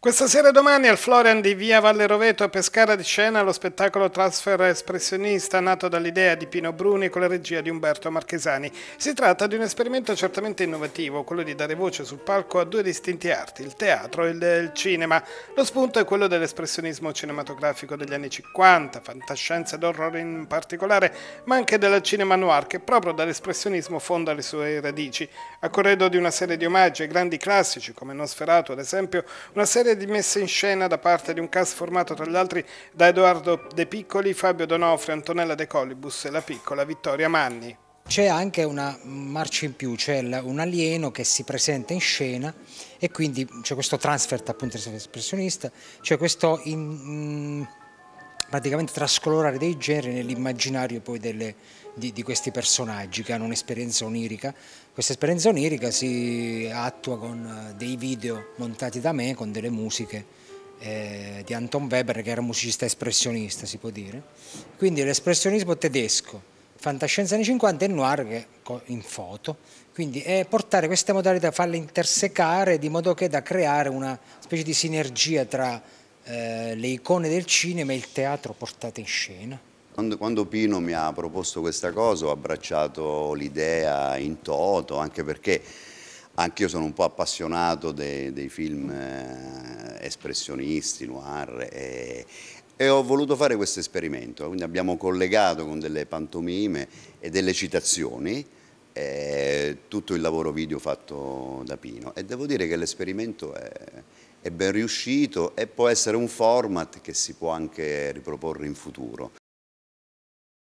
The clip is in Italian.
Questa sera e domani al Florian di Via Valle Roveto a Pescara di scena lo spettacolo Transfer Espressionista nato dall'idea di Pino Bruni con la regia di Umberto Marchesani. Si tratta di un esperimento certamente innovativo, quello di dare voce sul palco a due distinti arti, il teatro e il cinema. Lo spunto è quello dell'espressionismo cinematografico degli anni 50, fantascienza ed horror in particolare, ma anche del cinema noir che proprio dall'espressionismo fonda le sue radici. A corredo di una serie di omaggi ai grandi classici come Nosferatu ad esempio, una serie serie di messe in scena da parte di un cast formato tra gli altri da Edoardo De Piccoli, Fabio Donofrio, Antonella De Colibus e la piccola Vittoria Manni. C'è anche una marcia in più, c'è un alieno che si presenta in scena e quindi c'è questo transfert appunto espressionista, c'è questo... In, in praticamente trascolorare dei generi nell'immaginario poi delle, di, di, questi personaggi che hanno un'esperienza onirica. Questa esperienza onirica si attua con eh, dei video montati da me, con delle musiche eh, di Anton Weber che era un musicista espressionista si può dire. Quindi l'espressionismo tedesco, fantascienza anni 50 e noir che, in foto. Quindi è eh, portare queste modalità, farle intersecare di modo che da creare una specie di sinergia tra eh, le icone del cinema e il teatro portate in scena. Quando, quando, Pino mi ha proposto questa cosa ho abbracciato l'idea in toto, anche perché anche io sono un po' appassionato dei, dei film eh, espressionisti, noir, e, e ho voluto fare questo esperimento. Quindi abbiamo collegato con delle pantomime e delle citazioni eh, tutto il lavoro video fatto da Pino e devo dire che l'esperimento è è ben riuscito e può essere un format che si può anche riproporre in futuro.